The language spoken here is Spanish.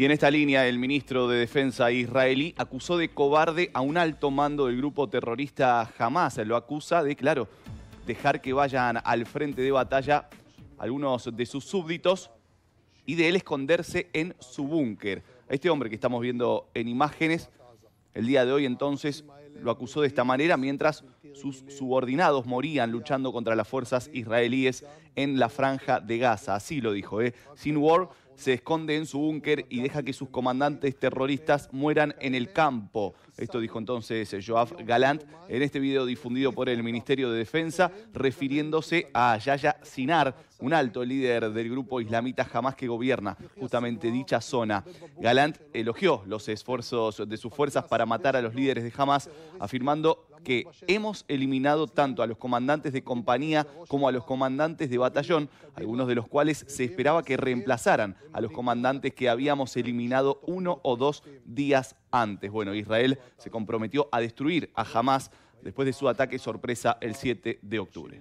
Y en esta línea, el ministro de Defensa israelí acusó de cobarde a un alto mando del grupo terrorista Hamas. Lo acusa de, claro, dejar que vayan al frente de batalla algunos de sus súbditos y de él esconderse en su búnker. este hombre que estamos viendo en imágenes, el día de hoy entonces lo acusó de esta manera mientras sus subordinados morían luchando contra las fuerzas israelíes en la franja de Gaza. Así lo dijo, ¿eh? Sin war, se esconde en su búnker y deja que sus comandantes terroristas mueran en el campo. Esto dijo entonces Joaf Galant en este video difundido por el Ministerio de Defensa, refiriéndose a Yaya Sinar, un alto líder del grupo islamita jamás que gobierna justamente dicha zona. Galant elogió los esfuerzos de sus fuerzas para matar a los líderes de Hamas, afirmando que hemos eliminado tanto a los comandantes de compañía como a los comandantes de batallón, algunos de los cuales se esperaba que reemplazaran a los comandantes que habíamos eliminado uno o dos días antes. Bueno, Israel se comprometió a destruir a Hamas después de su ataque sorpresa el 7 de octubre.